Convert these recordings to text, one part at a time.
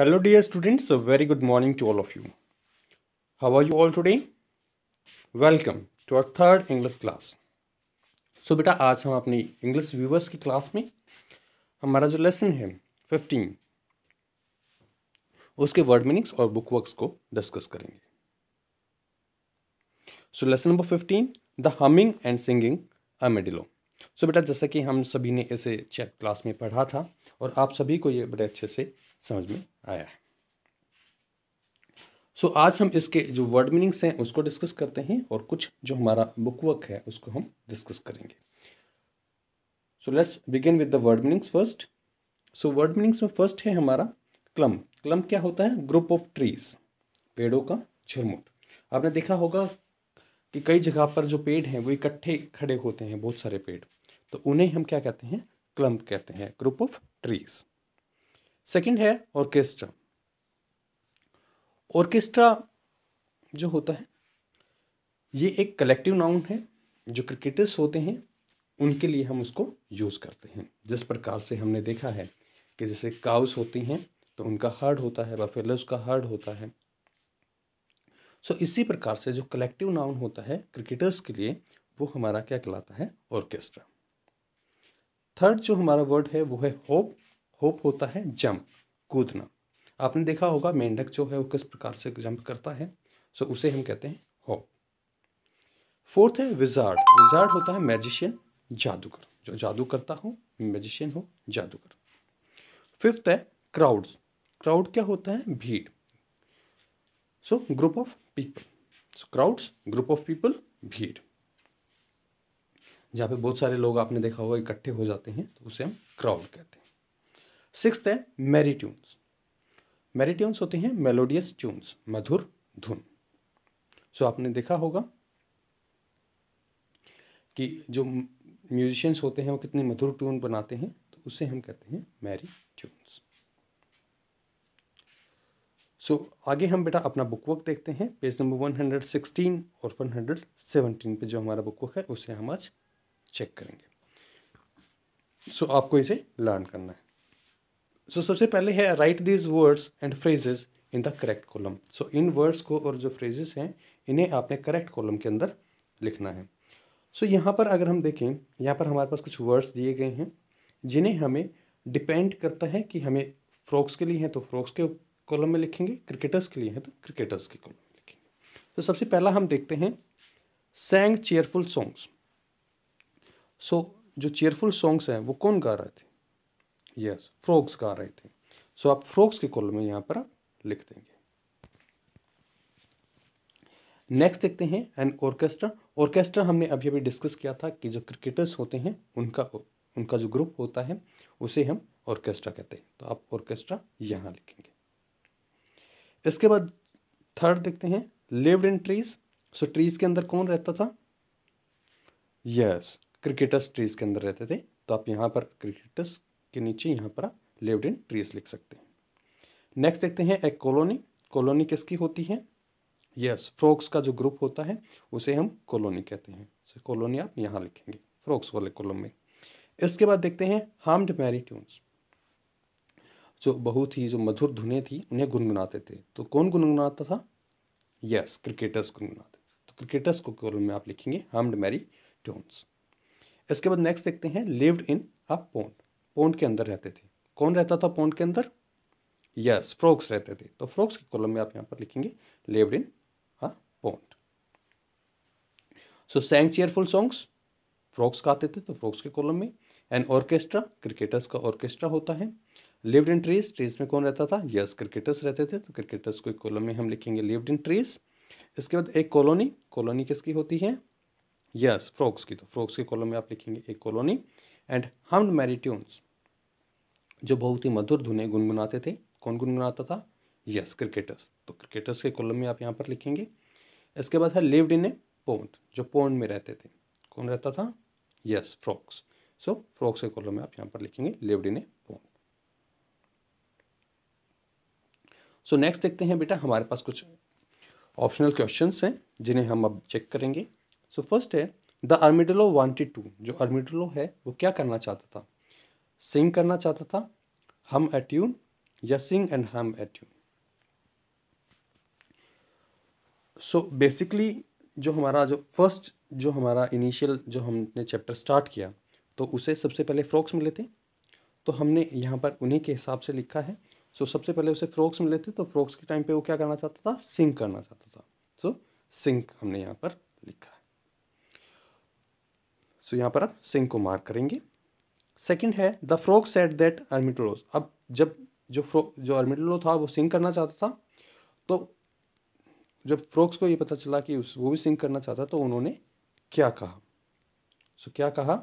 Hello dear students, a very good morning to all of you. How are you all today? Welcome to our third English class. So बेटा आज हम अपनी English viewers की class में हमारा जो lesson है फिफ्टीन उसके वर्ड मीनिंग्स और बुक वर्क्स को डिस्कस करेंगे so lesson number fifteen the humming and singing armadillo so बेटा जैसा कि हम सभी ने इसे चैप क्लास में पढ़ा था और आप सभी को ये बड़े अच्छे से समझ में आया है सो so, आज हम इसके जो वर्ड मीनिंग्स हैं उसको डिस्कस करते हैं और कुछ जो हमारा बुकवर्क है उसको हम डिस्कस करेंगे so let's begin with the word meanings first so word meanings में फर्स्ट है हमारा क्लम क्लम क्या होता है ग्रुप ऑफ ट्रीज पेड़ों का झुरमुट आपने देखा होगा कि कई जगह पर जो पेड़ हैं वो इकट्ठे खड़े होते हैं बहुत सारे पेड़ तो उन्हें हम क्या कहते हैं क्लम्प कहते हैं ग्रुप ऑफ ट्रीज सेकंड है ऑर्केस्ट्रा ऑर्केस्ट्रा जो होता है ये एक कलेक्टिव नाउन है जो क्रिकेटर्स होते हैं उनके लिए हम उसको यूज़ करते हैं जिस प्रकार से हमने देखा है कि जैसे काउस होती हैं तो उनका हर्ड होता है बफेलोस का हर्ड होता है सो इसी प्रकार से जो कलेक्टिव नाउन होता है क्रिकेटर्स के लिए वो हमारा क्या कहलाता है ऑर्केस्ट्रा थर्ड जो हमारा वर्ड है वो है होप होप होता है जंप कूदना आपने देखा होगा मेंढक जो है वो किस प्रकार से जंप करता है सो उसे हम कहते हैं होप फोर्थ है विजार्ड विजार्ड होता है मैजिशियन जादूगर जो जादू करता हो मैजिशियन हो जादूगर फिफ्थ है क्राउड्स क्राउड क्या होता है भीड़ so group of people so crowds group of people भीड़ जहाँ पे बहुत सारे लोग आपने देखा होगा इकट्ठे हो जाते हैं तो उसे हम क्राउड कहते हैं सिक्स है मेरी ट्यून्स मेरी ट्यून्स होते हैं मेलोडियस ट्यून्स मधुर धुन सो आपने देखा होगा कि जो म्यूजिशियंस होते हैं वो कितनी मधुर ट्यून बनाते हैं तो उसे हम कहते हैं मैरी ट्यून्स सो so, आगे हम बेटा अपना बुकवर्क देखते हैं page number one hundred sixteen और वन हंड्रेड सेवनटीन पर जो हमारा बुकवर्क है उसे हम आज चेक करेंगे सो so, आपको इसे लर्न करना है सो so, सबसे पहले है write these words and phrases in the correct column so इन वर्ड्स को और जो फ्रेजेस हैं इन्हें आपने करेक्ट कॉलम के अंदर लिखना है सो so, यहाँ पर अगर हम देखें यहाँ पर हमारे पास कुछ वर्ड्स दिए गए हैं जिन्हें हमें डिपेंड करता है कि हमें फ्रॉक्स के लिए हैं तो फ्रॉक्स के कॉलम में लिखेंगे क्रिकेटर्स के लिए है तो क्रिकेटर्स के कॉलम में लिखेंगे तो सबसे पहला हम देखते हैं सेंग चेयरफुल सॉन्ग्स सो जो चेयरफुल सॉन्ग्स हैं वो कौन गा रहे थे यस yes, फ्रॉक्स गा रहे थे सो so, आप फ्रॉक्स के कॉलम में यहाँ पर आप लिख देंगे नेक्स्ट देखते हैं एन ऑर्केस्ट्रा ऑर्केस्ट्रा हमने अभी अभी डिस्कस किया था कि जो क्रिकेटर्स होते हैं उनका उनका जो ग्रुप होता है उसे हम ऑर्केस्ट्रा कहते हैं तो आप ऑर्केस्ट्रा यहाँ लिखेंगे इसके बाद थर्ड देखते हैं lived in trees so trees के अंदर कौन रहता था यस क्रिकेटर्स ट्रीज के अंदर रहते थे तो आप यहाँ पर क्रिकेटर्स के नीचे यहाँ पर आप लिव्ड इन ट्रीज लिख सकते हैं नेक्स्ट देखते हैं एक कॉलोनी कॉलोनी किसकी होती है यस फ्रॉक्स का जो ग्रुप होता है उसे हम कॉलोनी कहते हैं सो कॉलोनी आप यहाँ लिखेंगे फ्रॉक्स वाले कॉलम में इसके बाद देखते हैं हार्म्ड ट्यून्स जो बहुत ही जो मधुर धुनें थी उन्हें गुनगुनाते थे तो कौन गुनगुनाता था यस क्रिकेटर्स गुनगुनाते थे तो क्रिकेटर्स को कॉलम में आप लिखेंगे हम्ड मैरी टोन्स इसके बाद नेक्स्ट देखते हैं lived in a pond pond के अंदर रहते थे कौन रहता था पोन्ड के अंदर यस फ्रॉक्स रहते थे तो फ्रॉक्स के कॉलम में आप यहाँ पर लिखेंगे lived in a pond so sang cheerful songs frogs गाते थे तो फ्रॉक्स के कॉलम में एंड ऑर्केस्ट्रा क्रिकेटर्स का ऑर्केस्ट्रा होता है लिव्ड इन ट्रीज ट्रीज में कौन रहता था यस क्रिकेटर्स रहते थे तो क्रिकेटर्स को एक कॉलम में हम लिखेंगे लिव्ड इन ट्रीज इसके बाद एक कॉलोनी कॉलोनी किसकी होती है यस फ्रॉक्स की तो फ्रॉक्स के कॉलम में आप लिखेंगे एक कॉलोनी एंड हम मैरिट्यून्स जो बहुत ही मधुर धुने गुनगुनाते थे कौन गुनगुनाता था यस क्रिकेटर्स तो क्रिकेटर्स के कॉलम में आप यहाँ पर लिखेंगे इसके बाद है लिव्ड इन ए पोन्ड जो पोन्ड में रहते थे कौन रहता था यस फ्रॉक्स सो फ्रॉक्स के कॉलम में आप यहाँ पर लिखेंगे lived in a so so, next देखते हैं बेटा हमारे पास कुछ ऑप्शनल क्वेश्चन हैं जिन्हें हम अब चेक करेंगे सो so, फर्स्ट है द अर्मिडलो वॉन्टेड टू जो अर्मिडलो है वो क्या करना चाहता था सिंग करना चाहता था हम एट्यून या sing and hum a tune so basically जो हमारा जो फर्स्ट जो हमारा इनिशियल जो हमने चैप्टर स्टार्ट किया तो उसे सबसे पहले फ्रॉक्स मिले थे तो हमने यहाँ पर उन्हीं के हिसाब से लिखा है सो so, सबसे पहले उसे फ्रोक्स मिले थे तो फ्रोक्स के टाइम पे वो क्या करना चाहता था सिंक करना चाहता था सो so, सिंक हमने यहाँ पर लिखा है सो so, यहाँ पर आप सिंक को मार्क करेंगे सेकंड है the frog said that armadillos अब जब जो फ्रो जो अर्मिटोलो था वो सिंक करना चाहता था तो जब फ्रोक्स को ये पता चला कि उस वो भी सिंक करना चाहता तो उन्होंने क्या कहा सो so, क्या कहा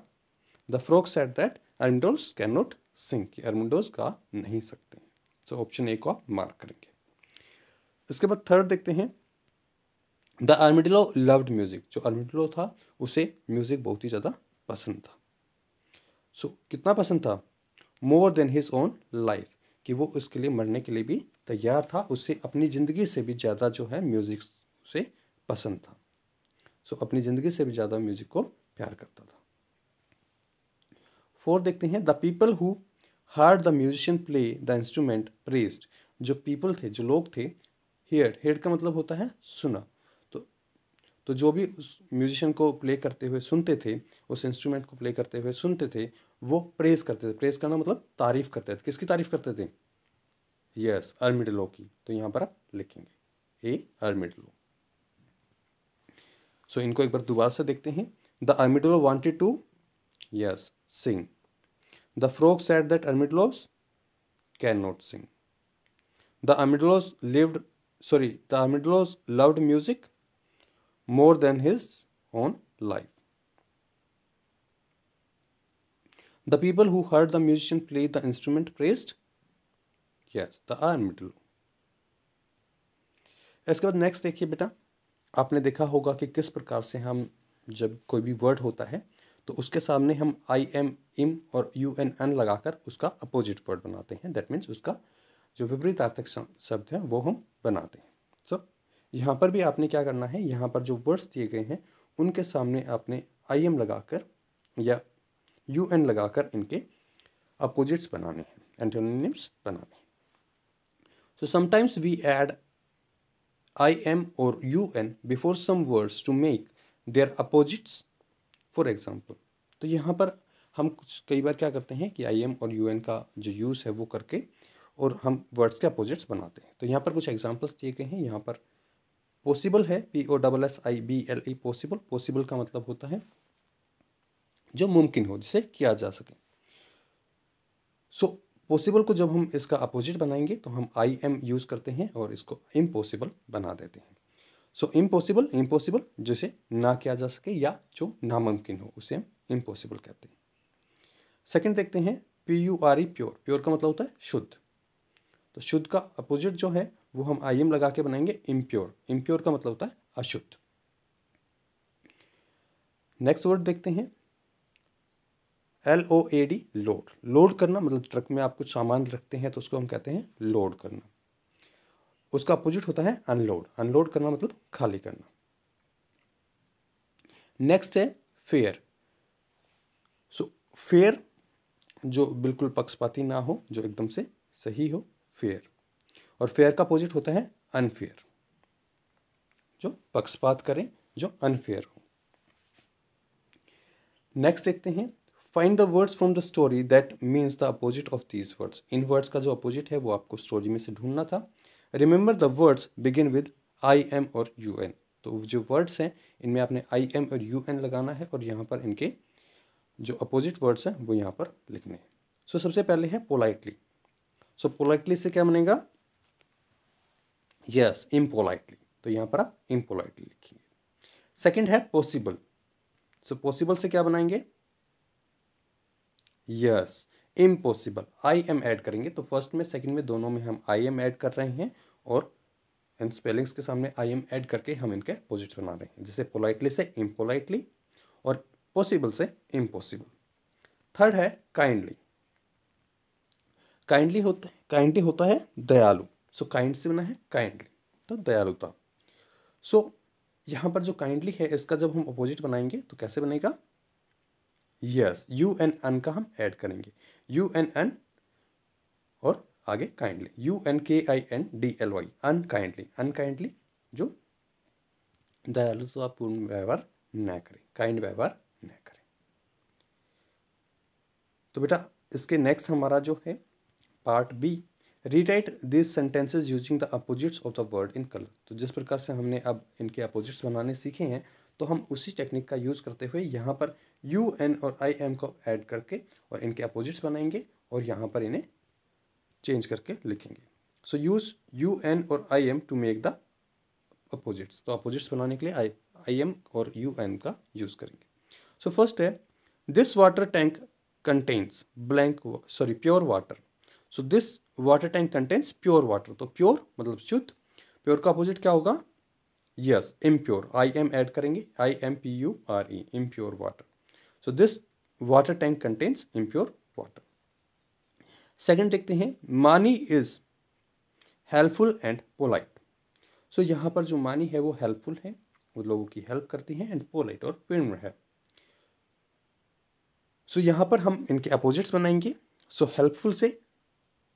the frog said that armadillos can not sing armadillos गा नहीं सकते सो ऑप्शन ए को आप मार्क करेंगे इसके बाद थर्ड देखते हैं द आर्मिडिलो लव्ड म्यूज़िक जो आर्मिडिलो था उसे म्यूज़िक बहुत ही ज़्यादा पसंद था सो so, कितना पसंद था more than his own life कि वो उसके लिए मरने के लिए भी तैयार था उसे अपनी ज़िंदगी से भी ज़्यादा जो है म्यूज़िक उसे पसंद था सो so, अपनी ज़िंदगी से भी ज़्यादा म्यूज़िक को प्यार करता था फोर देखते हैं the people who heard the musician play the instrument praised जो पीपल थे जो लोग थे हेयर हेयर का मतलब होता है सुना तो तो जो भी उस म्यूजिशियन को प्ले करते हुए सुनते थे उस इंस्ट्रूमेंट को प्ले करते हुए सुनते थे वो प्रेस करते थे प्रेस करना मतलब तारीफ़ करते थे किसकी तारीफ़ करते थे यस अर्मिडलो की तो यहाँ पर आप लिखेंगे ए अर्मिडलो सो इनको एक बार दोबारा से देखते हैं the armadillo wanted to yes sing The frog said that Amygdalos cannot sing. The Amygdalos lived, sorry, the Amygdalos loved music more than his own life. The people who heard the musician play the instrument praised, yes, the Amygdalo. इसके बाद next देखिए बेटा आपने देखा होगा कि किस प्रकार से हम जब कोई भी वर्ड होता है तो उसके सामने हम आई एम इम और यू एन एन लगाकर उसका अपोजिट वर्ड बनाते हैं दैट मीन्स उसका जो विपरीत आर्थिक शब्द है वो हम बनाते हैं सो so, यहाँ पर भी आपने क्या करना है यहाँ पर जो वर्ड्स दिए गए हैं उनके सामने आपने आई एम लगाकर या यू एन लगाकर इनके अपोजिट्स बनाने हैं एंटोनिम्स बनाने हैं so sometimes we add I M और U N before some words to make their opposites for example तो यहाँ पर हम कुछ कई बार क्या करते हैं कि आई एम और यू एन का जो यूज़ है वो करके और हम वर्ड्स के अपोजिट्स बनाते हैं तो यहाँ पर कुछ एग्जाम्पल्स दिए गए हैं यहाँ पर पॉसिबल है P O double S I B L E possible possible का मतलब होता है जो मुमकिन हो जिसे किया जा सके सो पॉसिबल को जब हम इसका अपोजिट बनाएंगे तो हम आई एम यूज़ करते हैं और इसको इम्पॉसिबल बना देते हैं सो इम्पॉसिबल इम्पॉसिबल जिसे ना किया जा सके या जो नामुमकिन हो उसे हम इम्पॉसिबल कहते हैं सेकंड देखते हैं P U R E pure pure का मतलब होता है शुद्ध तो शुद्ध का अपोजिट जो है वो हम आई एम लगा के बनाएंगे इम्प्योर इम्प्योर का मतलब होता है अशुद्ध नेक्स्ट वर्ड देखते हैं L O A D load load करना मतलब ट्रक में आप कुछ सामान रखते हैं तो उसको हम कहते हैं लोड करना उसका अपोजिट होता है अनलोड अनलोड करना मतलब खाली करना नेक्स्ट है फेयर सो फेयर जो बिल्कुल पक्षपाती ना हो जो एकदम से सही हो फेयर और फेयर का अपोजिट होता है अनफेयर जो पक्षपात करें जो अनफेयर हो नेक्स्ट देखते हैं find the words from the story that means the opposite of these words इन वर्ड्स का जो अपोजिट है वो आपको स्टोरी में से ढूंढना था remember the words begin with I M और यू एन तो जो वर्ड्स हैं इनमें आपने आई एम और यू एन लगाना है और यहाँ पर इनके जो अपोजिट वर्ड्स हैं वो यहाँ पर लिखने हैं सो so, सबसे पहले है पोलाइटली सो पोलाइटली से क्या बनेगा यस इम्पोलाइटली तो यहाँ पर आप इम्पोलाइटली लिखेंगे सेकेंड है पॉसिबल सो पॉसिबल से क्या बनाएंगे yes yes. Impossible I M add करेंगे तो फर्स्ट में सेकंड में दोनों में हम आई एम ऐड कर रहे हैं और इन स्पेलिंग्स के सामने आई एम ऐड करके हम इनके अपोजिट्स बना रहे हैं जैसे पोलाइटली से इम्पोलाइटली और पॉसिबल से इम्पॉसिबल थर्ड है काइंडली काइंडली होता है काइंडली होता है दयालु सो काइंड से बना है काइंडली तो दयालुता सो so, यहाँ पर जो काइंडली है इसका जब हम अपोजिट बनाएंगे तो कैसे बनेगा यस यू एन एन का हम ऐड करेंगे यू एन एन और आगे kindly U N K I N D L Y unkindly unkindly जो दयालुतापूर्ण तो व्यवहार न करें काइंड व्यवहार न करें तो बेटा इसके नेक्स्ट हमारा जो है part B rewrite this sentences using the opposites of the word in colour तो जिस प्रकार से हमने अब इनके अपोजिट्स बनाने सीखे हैं तो हम उसी टेक्निक का यूज़ करते हुए यहाँ पर यू एन और आई एम को ऐड करके और इनके अपोजिट्स बनाएंगे और यहाँ पर इन्हें चेंज करके लिखेंगे सो यूज़ यू एन और I M to make the opposites तो अपोजिट्स बनाने के लिए आई आई एम और यू एन का यूज़ करेंगे सो so फर्स्ट है this water tank contains blank sorry pure water so this water tank contains pure water तो pure मतलब शुद्ध प्योर का अपोजिट क्या होगा yes impure I M add करेंगे I M P U R E impure water so this water tank contains impure water second देखते हैं Mani is helpful and polite so यहाँ पर जो मानी है वो हेल्पफुल है वो लोगों की हेल्प करती है एंड पोलाइट और फ्रेंड है सो so, यहाँ पर हम इनके अपोजिट्स बनाएंगे सो so, हेल्पफुल से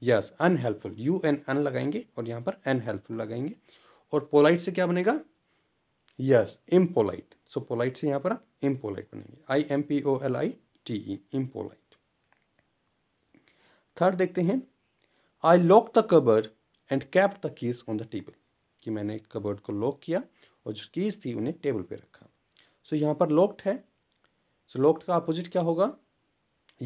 yes unhelpful U N un लगाएंगे और यहाँ पर अनहेल्पफुल लगाएंगे और पोलाइट से क्या बनेगा यस इम्पोलाइट सो पोलाइट से यहाँ पर इम्पोलाइट बनेंगे I M P O L I T E impolite third देखते हैं I lock the cupboard and keep the keys on the table कि मैंने कबर्ड को लॉक किया और जो कीज़ थी उन्हें टेबल पे रखा सो so, यहाँ पर लॉक्ड है सो so, लॉक्ड का अपोजिट क्या होगा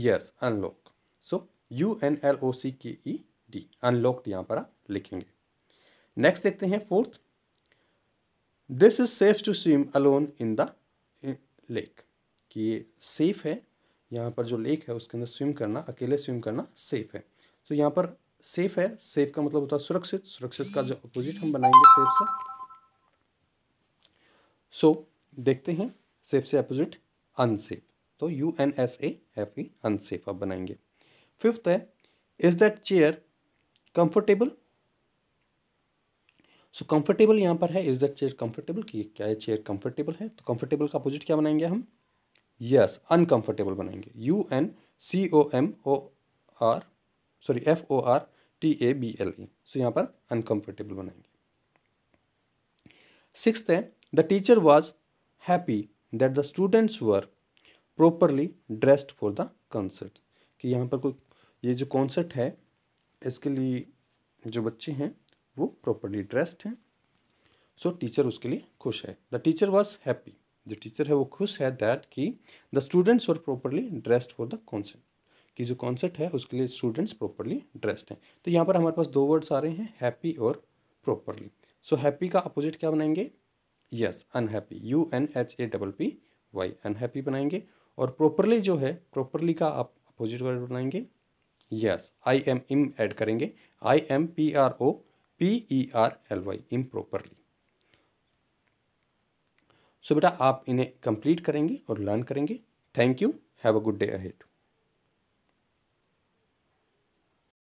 yes unlock so U N L O C K E D unlocked यहाँ पर आप लिखेंगे नेक्स्ट देखते हैं fourth this is safe to swim alone in the lake कि ये सेफ है यहाँ पर जो लेक है उसके अंदर स्विम करना अकेले स्विम करना सेफ है तो यहाँ पर सेफ है सेफ का मतलब होता है सुरक्षित सुरक्षित का जो अपोजिट हम बनाएंगे सेफ से सो so, देखते हैं सेफ से अपोजिट अनसेफ तो U N S A F E unsafe आप बनाएंगे फिफ्थ है is that chair comfortable so comfortable यहाँ पर है इज द चेयर कंफर्टेबल कि क्या ये चेयर कंफर्टेबल है तो कंफर्टेबल का अपोजिट क्या बनाएंगे हम यस अनकंफर्टेबल बनाएंगे U N C O M O R sorry F O R T A B L E so यहाँ पर अनकंफर्टेबल बनाएंगे सिक्स है the teacher was happy that the students were properly dressed for the concert कि यहाँ पर कोई ये जो कॉन्सर्ट है इसके लिए जो बच्चे हैं वो प्रॉपरली ड्रेस्ड हैं सो टीचर उसके लिए खुश है द टीचर वॉज हैप्पी जो टीचर है वो खुश है दैट कि the students are properly dressed for the concert कि जो कॉन्सर्ट है उसके लिए स्टूडेंट्स प्रॉपरली ड्रेस्ड हैं तो यहाँ पर हमारे पास दो वर्ड्स आ रहे हैं हैप्पी और प्रॉपरली सो हैप्पी का अपोजिट क्या बनाएंगे yes unhappy U N H A double P Y unhappy बनाएंगे और प्रॉपरली जो है प्रॉपरली का आप अपोजिट वर्ड बनाएंगे yes I M im add करेंगे I M P R O P E R L Y improperly so बेटा आप इन्हें कंप्लीट करेंगे और लर्न करेंगे thank you have a good day ahead